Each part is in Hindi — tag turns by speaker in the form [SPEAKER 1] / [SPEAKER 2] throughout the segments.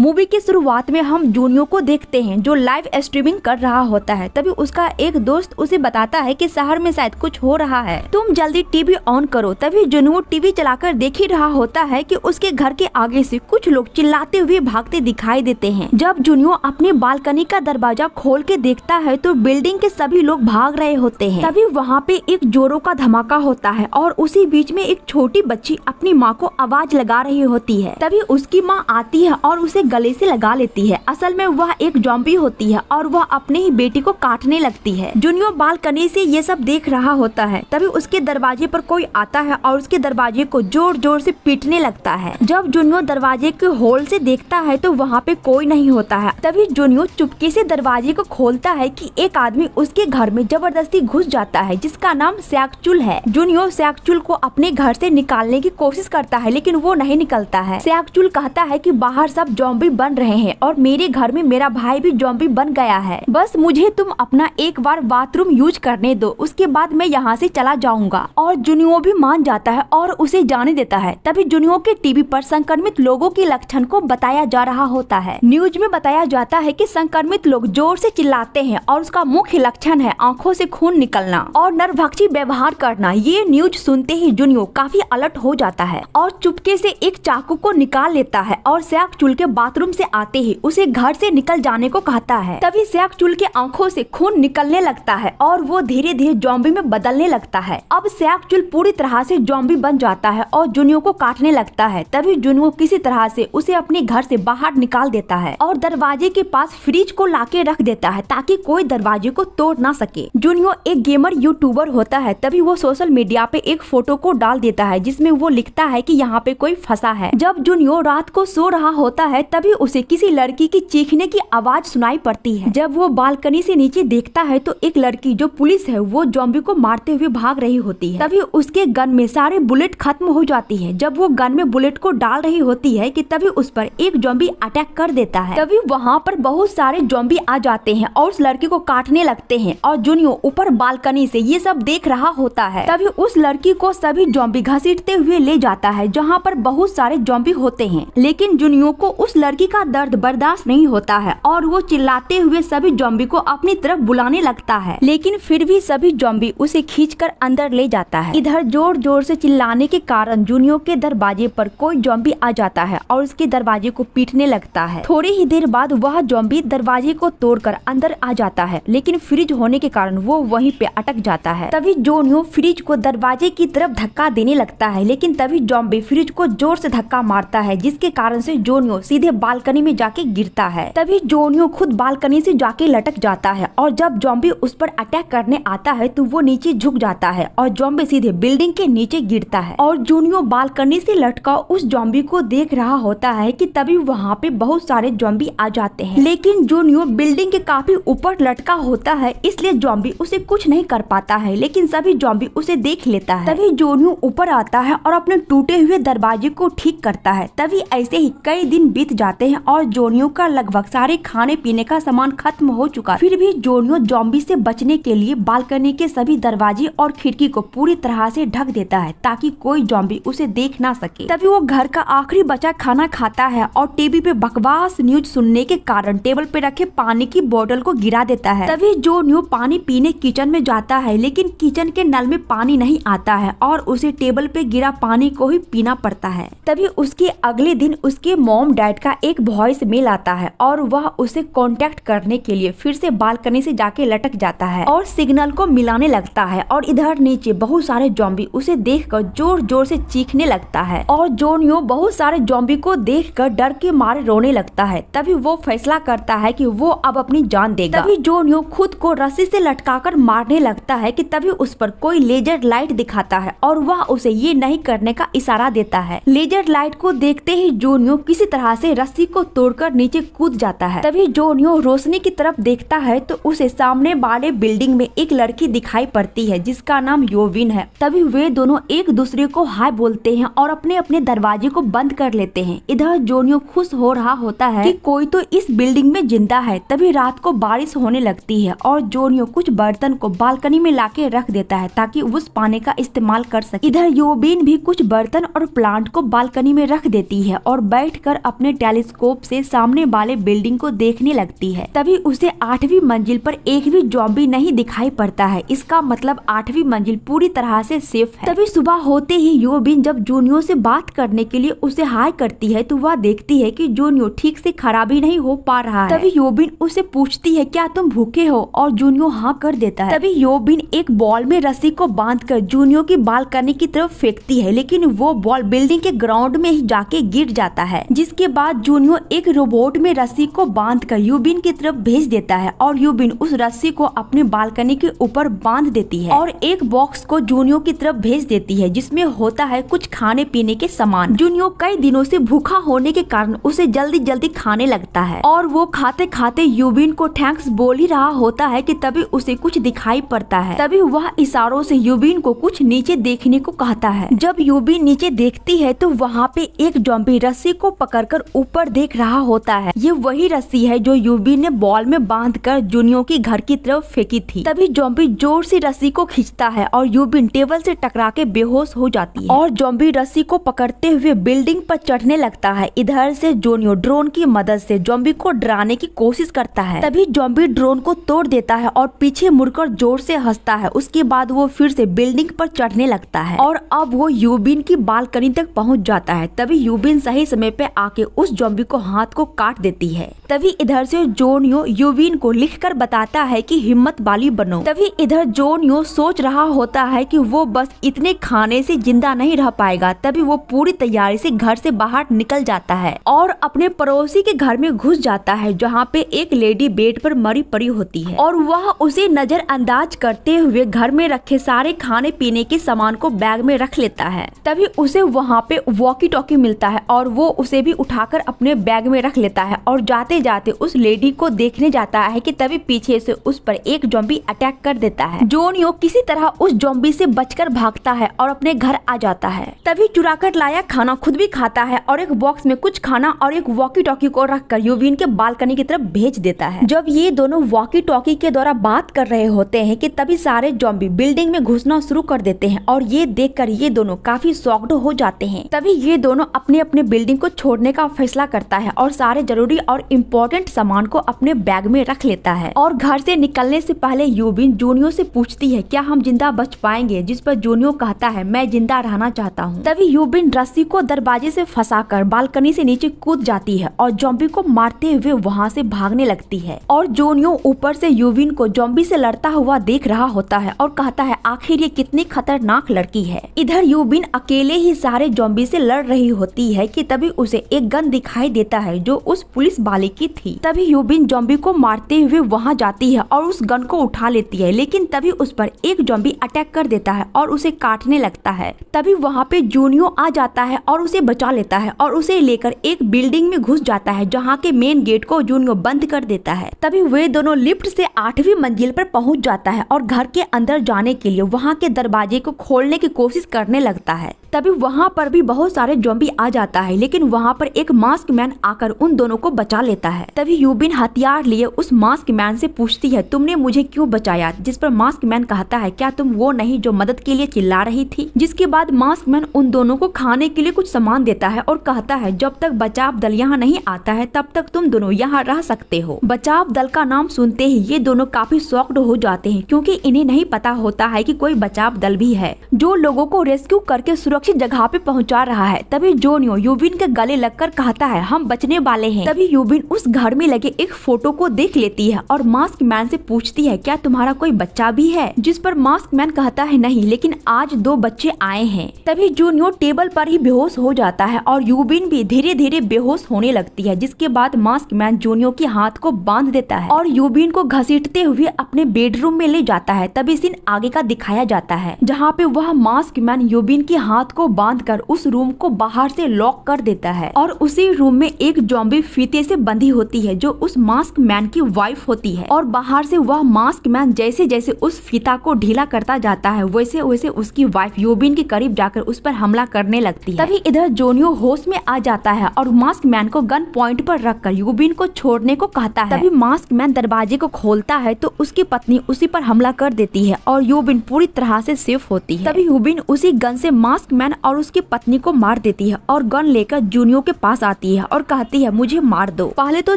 [SPEAKER 1] मूवी की शुरुआत में हम जूनियो को देखते हैं जो लाइव स्ट्रीमिंग कर रहा होता है तभी उसका एक दोस्त उसे बताता है कि शहर में शायद कुछ हो रहा है तुम जल्दी टीवी ऑन करो तभी जूनियो टीवी चलाकर देख ही रहा होता है कि उसके घर के आगे से कुछ लोग चिल्लाते हुए भागते दिखाई देते हैं जब जूनियो अपने बालकनी का दरवाजा खोल के देखता है तो बिल्डिंग के सभी लोग भाग रहे होते हैं तभी वहाँ पे एक जोरों का धमाका होता है और उसी बीच में एक छोटी बच्ची अपनी माँ को आवाज लगा रही होती है तभी उसकी माँ आती है और उसे गले से लगा लेती है असल में वह एक जॉम्बी होती है और वह अपने ही बेटी को काटने लगती है जूनियो बालकनी से ये सब देख रहा होता है तभी उसके दरवाजे पर कोई आता है और उसके दरवाजे को जोर जोर से पीटने लगता है जब जूनियो दरवाजे के होल से देखता है तो वहाँ पे कोई नहीं होता है तभी जूनियो चुपके से दरवाजे को खोलता है कि एक आदमी उसके घर में जबरदस्ती घुस जाता है जिसका नाम सैकचुल है जूनियो सैकचुल को अपने घर से निकालने की कोशिश करता है लेकिन वो नहीं निकलता है सैकचुल कहता है की बाहर सब जो जॉम्बी बन रहे हैं और मेरे घर में मेरा भाई भी जॉम्बी बन गया है बस मुझे तुम अपना एक बार बाथरूम यूज करने दो उसके बाद मैं यहाँ से चला जाऊंगा और जुनियो भी मान जाता है और उसे जाने देता है तभी जुनियो के टीवी पर संक्रमित लोगों के लक्षण को बताया जा रहा होता है न्यूज में बताया जाता है की संक्रमित लोग जोर से चिल्लाते हैं और उसका मुख्य लक्षण है आंखों से खून निकलना और नरभक्षी व्यवहार करना ये न्यूज सुनते ही जुनियो काफी अलर्ट हो जाता है और चुपके से एक चाकू को निकाल लेता है और सैक चुल के बाथरूम से आते ही उसे घर से निकल जाने को कहता है तभी सैक चुल के आंखों से खून निकलने लगता है और वो धीरे धीरे जॉम्बी में बदलने लगता है अब सैक चुल पूरी तरह से जॉम्बी बन जाता है और जुनियो को काटने लगता है तभी जुनियो किसी तरह से उसे अपने घर से बाहर निकाल देता है और दरवाजे के पास फ्रिज को लाके रख देता है ताकि कोई दरवाजे को तोड़ ना सके जुनियो एक गेमर यूट्यूबर होता है तभी वो सोशल मीडिया पे एक फोटो को डाल देता है जिसमे वो लिखता है की यहाँ पे कोई फंसा है जब जुनियो रात को सो रहा होता है तभी उसे किसी लड़की की चीखने की आवाज सुनाई पड़ती है जब वो बालकनी से नीचे देखता है तो एक लड़की जो पुलिस है वो जॉम्बी को मारते हुए भाग रही होती है तभी उसके गन में सारे बुलेट खत्म हो जाती है जब वो गन में बुलेट को डाल रही होती है की तभी उस पर एक जॉम्बी अटैक कर देता है तभी वहाँ पर बहुत सारे जॉम्बी आ जाते हैं और उस लड़की को काटने लगते है और जूनियो ऊपर बालकनी से ये सब देख रहा होता है तभी उस लड़की को सभी जॉम्बी घसीटते हुए ले जाता है जहाँ पर बहुत सारे जॉम्बी होते हैं लेकिन जूनियो को उस लड़की का दर्द बर्दाश्त नहीं होता है और वो चिल्लाते हुए सभी जॉम्बी को अपनी तरफ बुलाने लगता है लेकिन फिर भी सभी जॉम्बी उसे खींचकर अंदर ले जाता है इधर जोर जोर से चिल्लाने के कारण जूनियो के दरवाजे पर कोई जॉम्बी आ जाता है और उसके दरवाजे को पीटने लगता है थोड़ी ही देर बाद वह जॉम्बी दरवाजे को तोड़कर अंदर आ जाता है लेकिन फ्रिज होने के कारण वो वहीं पे अटक जाता है तभी जोनियो फ्रिज को दरवाजे की तरफ धक्का देने लगता है लेकिन तभी जॉम्बी फ्रिज को जोर से धक्का मारता है जिसके कारण से जोनियो सीधे सीधे बालकनी में जाके गिरता है तभी जोनियो खुद बालकनी से जाके लटक जाता है और जब जॉम्बी उस पर अटैक करने आता है तो वो नीचे झुक जाता है और जॉम्बी सीधे बिल्डिंग के नीचे गिरता है और जूनियो बालकनी से लटका उस जॉम्बी को देख रहा होता है कि तभी वहाँ पे बहुत सारे जॉम्बी आ जाते हैं लेकिन जूनियो बिल्डिंग के काफी ऊपर लटका होता है इसलिए जॉम्बी उसे कुछ नहीं कर पाता है लेकिन सभी जॉम्बी उसे देख लेता है तभी जोनियो ऊपर आता है और अपने टूटे हुए दरवाजे को ठीक करता है तभी ऐसे ही कई दिन बीत जाते हैं और जोनियों का लगभग सारे खाने पीने का सामान खत्म हो चुका फिर भी जोनियो जॉम्बी से बचने के लिए बालकनी के सभी दरवाजे और खिड़की को पूरी तरह से ढक देता है ताकि कोई जॉम्बी उसे देख ना सके तभी वो घर का आखिरी बचा खाना खाता है और टीवी पे बकवास न्यूज सुनने के कारण टेबल पे रखे पानी की बोतल को गिरा देता है तभी जो न्यू पानी पीने किचन में जाता है लेकिन किचन के नल में पानी नहीं आता है और उसे टेबल पे गिरा पानी को ही पीना पड़ता है तभी उसके अगले दिन उसके मोम डैड का का एक वॉइस मेल आता है और वह उसे कॉन्टेक्ट करने के लिए फिर से बालकनी से जाके लटक जाता है और सिग्नल को मिलाने लगता है और इधर नीचे बहुत सारे जॉम्बी उसे कर जोर जोर से चीखने लगता है और जोनियो बहुत सारे जॉम्बी को कर डर के मारे रोने लगता है तभी वो फैसला करता है की वो अब अपनी जान देगा तभी जोनियो खुद को रस्सी से लटकाकर मारने लगता है कि तभी उस पर कोई लेजर लाइट दिखाता है और वह उसे ये नहीं करने का इशारा देता है लेजर लाइट को देखते ही जोनियो किसी तरह से रस्सी को तोड़कर नीचे कूद जाता है तभी जोनियो रोशनी की तरफ देखता है तो उसे सामने वाले बिल्डिंग में एक लड़की दिखाई पड़ती है जिसका नाम योविन है तभी वे दोनों एक दूसरे को हाय बोलते हैं और अपने अपने दरवाजे को बंद कर लेते हैं इधर जोनियो खुश हो रहा होता है कि कोई तो इस बिल्डिंग में जिंदा है तभी रात को बारिश होने लगती है और जोनियो कुछ बर्तन को बालकनी में लाके रख देता है ताकि उस पानी का इस्तेमाल कर सके इधर योबिन भी कुछ बर्तन और प्लांट को बालकनी में रख देती है और बैठकर अपने टेलीस्कोप से सामने वाले बिल्डिंग को देखने लगती है तभी उसे आठवीं मंजिल पर एक भी जॉम्बी नहीं दिखाई पड़ता है इसका मतलब आठवीं मंजिल पूरी तरह से सेफ है तभी सुबह होते ही योबिन जब जूनियो से बात करने के लिए उसे हाई करती है तो वह देखती है कि जूनियो ठीक से खड़ा भी नहीं हो पा रहा है तभी योबिन उसे पूछती है क्या तुम भूखे हो और जूनियो हाँ कर देता है तभी योबिन एक बॉल में रस्सी को बांध कर जूनियो की बाल करने की तरफ फेंकती है लेकिन वो बॉल बिल्डिंग के ग्राउंड में ही जाके गिर जाता है जिसके बाद बाद जूनियो एक रोबोट में रस्सी को बांध कर यूबिन की तरफ भेज देता है और यूबिन उस रस्सी को अपने बालकनी के ऊपर बांध देती है और एक बॉक्स को जूनियो की तरफ भेज देती है जिसमें होता है कुछ खाने पीने के सामान जूनियो कई दिनों से भूखा होने के कारण उसे जल्दी जल्दी खाने लगता है और वो खाते खाते यूबिन को थैंक्स बोल ही रहा होता है की तभी उसे कुछ दिखाई पड़ता है तभी वह इशारों से यूबिन को कुछ नीचे देखने को कहता है जब यूबिन नीचे देखती है तो वहाँ पे एक जॉम्बी रस्सी को कर ऊपर देख रहा होता है ये वही रस्सी है जो यूबी ने बॉल में बांध कर जूनियो की घर की तरफ फेंकी थी तभी जॉम्बी जोर से रस्सी को खींचता है और यूबिन टेबल से टकरा के बेहोश हो जाती है और जॉम्बी रस्सी को पकड़ते हुए बिल्डिंग पर चढ़ने लगता है इधर से जोनियो ड्रोन की मदद से जॉम्बी को डराने की कोशिश करता है तभी जॉम्बी ड्रोन को तोड़ देता है और पीछे मुड़कर जोर से हंसता है उसके बाद वो फिर से बिल्डिंग पर चढ़ने लगता है और अब वो यूबिन की बालकनी तक पहुँच जाता है तभी यूबिन सही समय पे आके उस उस जॉम्बी को हाथ को काट देती है तभी इधर से जोनियो युवीन को लिखकर बताता है कि हिम्मत वाली बनो तभी इधर जोनियो सोच रहा होता है कि वो बस इतने खाने से जिंदा नहीं रह पाएगा तभी वो पूरी तैयारी से घर से बाहर निकल जाता है और अपने पड़ोसी के घर में घुस जाता है जहाँ पे एक लेडी बेड पर मरी पड़ी होती है और वह उसे नजरअंदाज करते हुए घर में रखे सारे खाने पीने के सामान को बैग में रख लेता है तभी उसे वहाँ पे वॉकी टॉकी मिलता है और वो उसे भी उठाकर कर अपने बैग में रख लेता है और जाते जाते उस लेडी को देखने जाता है कि तभी पीछे से उस पर एक जॉम्बी अटैक कर देता है जोन किसी तरह उस जॉम्बी से बचकर भागता है और अपने घर आ जाता है तभी चुरा कर लाया खाना खुद भी खाता है और एक बॉक्स में कुछ खाना और एक वॉकी टॉकी को रख कर यूवीन के बालकनी की तरफ भेज देता है जब ये दोनों वॉकी टॉकी के द्वारा बात कर रहे होते हैं की तभी सारे जॉम्बी बिल्डिंग में घुसना शुरू कर देते हैं और ये देख ये दोनों काफी सॉक्ड हो जाते हैं तभी ये दोनों अपने अपने बिल्डिंग को छोड़ने का फैसला फैसला करता है और सारे जरूरी और इम्पोर्टेंट सामान को अपने बैग में रख लेता है और घर से निकलने से पहले यूबिन जूनियो से पूछती है क्या हम जिंदा बच पाएंगे जिस पर जूनियो कहता है मैं जिंदा रहना चाहता हूँ तभी यूबिन रस्सी को दरवाजे से कर बालकनी से नीचे कूद जाती है और जॉम्बी को मारते हुए वहाँ से भागने लगती है और जोनियो ऊपर से यूबिन को जॉम्बी से लड़ता हुआ देख रहा होता है और कहता है आखिर ये कितनी खतरनाक लड़की है इधर यूबिन अकेले ही सारे जॉम्बी से लड़ रही होती है कि तभी उसे एक गन दिखाई देता है जो उस पुलिस वाले की थी तभी यूबिन जॉम्बी को मारते हुए वहाँ जाती है और उस गन को उठा लेती है लेकिन तभी उस पर एक जॉम्बी अटैक कर देता है और उसे काटने लगता है तभी वहाँ पे जूनियो आ जाता है और उसे बचा लेता है और उसे लेकर एक बिल्डिंग में घुस जाता है जहाँ के मेन गेट को जूनियो बंद कर देता है तभी वे दोनों लिफ्ट से आठवीं मंजिल पर पहुंच जाता है और घर के अंदर जाने के लिए वहाँ के दरवाजे को खोलने की कोशिश करने लगता है तभी वहाँ पर भी बहुत सारे जॉम्बी आ जाता है लेकिन वहाँ पर एक मास्क मैन आकर उन दोनों को बचा लेता है तभी यूबिन हथियार लिए उस मास्क मैन से पूछती है तुमने मुझे क्यों बचाया जिस पर मास्क मैन कहता है क्या तुम वो नहीं जो मदद के लिए चिल्ला रही थी जिसके बाद मास्क मैन उन दोनों को खाने के लिए कुछ सामान देता है और कहता है जब तक बचाव दल यहाँ नहीं आता है तब तक तुम दोनों यहाँ रह सकते हो बचाव दल का नाम सुनते ही ये दोनों काफी शॉक्ड हो जाते हैं क्योंकि इन्हें नहीं पता होता है कि कोई बचाव दल भी है जो लोगों को रेस्क्यू करके सुरक्षा सुरक्षित जगह पे पहुंचा रहा है तभी जोनियो यूविन के गले लगकर कहता है हम बचने वाले हैं तभी युविन उस घर में लगे एक फोटो को देख लेती है और मास्क मैन से पूछती है क्या तुम्हारा कोई बच्चा भी है जिस पर मास्क मैन कहता है नहीं लेकिन आज दो बच्चे आए हैं तभी जूनियो टेबल पर ही बेहोश हो जाता है और यूबिन भी धीरे धीरे बेहोश होने लगती है जिसके बाद मास्क मैन जूनियो के हाथ को बांध देता है और यूबिन को घसीटते हुए अपने बेडरूम में ले जाता है तभी सीन आगे का दिखाया जाता है जहाँ पे वह मास्क मैन यूबिन के हाथ हाथ को बांधकर उस रूम को बाहर से लॉक कर देता है और उसी रूम में एक जॉम्बी फीते से बंधी होती है जो उस मास्क मैन की वाइफ होती है और बाहर से वह मास्क मैन जैसे जैसे उस फीता को ढीला करता जाता है वैसे वैसे उसकी वाइफ योबिन के करीब जाकर उस पर हमला करने लगती है तभी इधर जोनियो होश में आ जाता है और मास्क मैन को गन पॉइंट पर रखकर यूबिन को छोड़ने को कहता है तभी मास्क मैन दरवाजे को खोलता है तो उसकी पत्नी उसी पर हमला कर देती है और यूबिन पूरी तरह से सेफ होती है तभी यूबिन उसी गन से मास्क मैन और उसकी पत्नी को मार देती है और गन लेकर जूनियो के पास आती है और कहती है मुझे मार दो पहले तो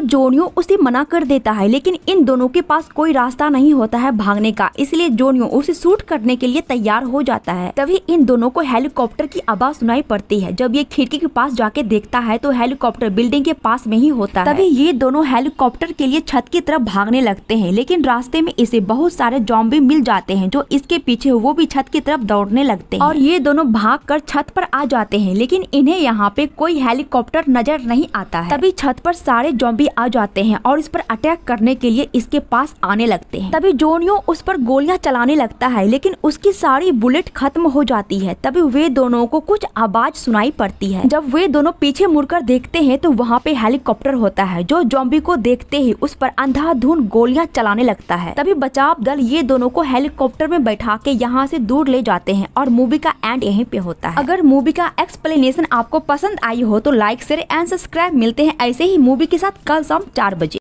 [SPEAKER 1] जोनियो उसे मना कर देता है लेकिन इन दोनों के पास कोई रास्ता नहीं होता है भागने का इसलिए जोनियो उसे शूट करने के लिए तैयार हो जाता है तभी इन दोनों को हेलीकॉप्टर की आवाज सुनाई पड़ती है जब ये खिड़की के पास जाके देखता है तो हेलीकॉप्टर बिल्डिंग के पास में ही होता है तभी ये दोनों हेलीकॉप्टर के लिए छत की तरफ भागने लगते हैं लेकिन रास्ते में इसे बहुत सारे जॉम्बी मिल जाते हैं जो इसके पीछे वो भी छत की तरफ दौड़ने लगते हैं और ये दोनों भाग कर होकर छत पर आ जाते हैं लेकिन इन्हें यहाँ पे कोई हेलीकॉप्टर नजर नहीं आता है तभी छत पर सारे जॉम्बी आ जाते हैं और इस पर अटैक करने के लिए इसके पास आने लगते हैं तभी जोनियो उस पर गोलियां चलाने लगता है लेकिन उसकी सारी बुलेट खत्म हो जाती है तभी वे दोनों को कुछ आवाज सुनाई पड़ती है जब वे दोनों पीछे मुड़कर देखते हैं तो वहाँ पे हेलीकॉप्टर होता है जो जॉम्बी को देखते ही उस पर अंधाधुन गोलियां चलाने लगता है तभी बचाव दल ये दोनों को हेलीकॉप्टर में बैठा के यहाँ से दूर ले जाते हैं और मूवी का एंड यहीं पे होता है सकता है अगर मूवी का एक्सप्लेनेशन आपको पसंद आई हो तो लाइक शेयर एंड सब्सक्राइब मिलते हैं ऐसे ही मूवी के साथ कल शाम चार बजे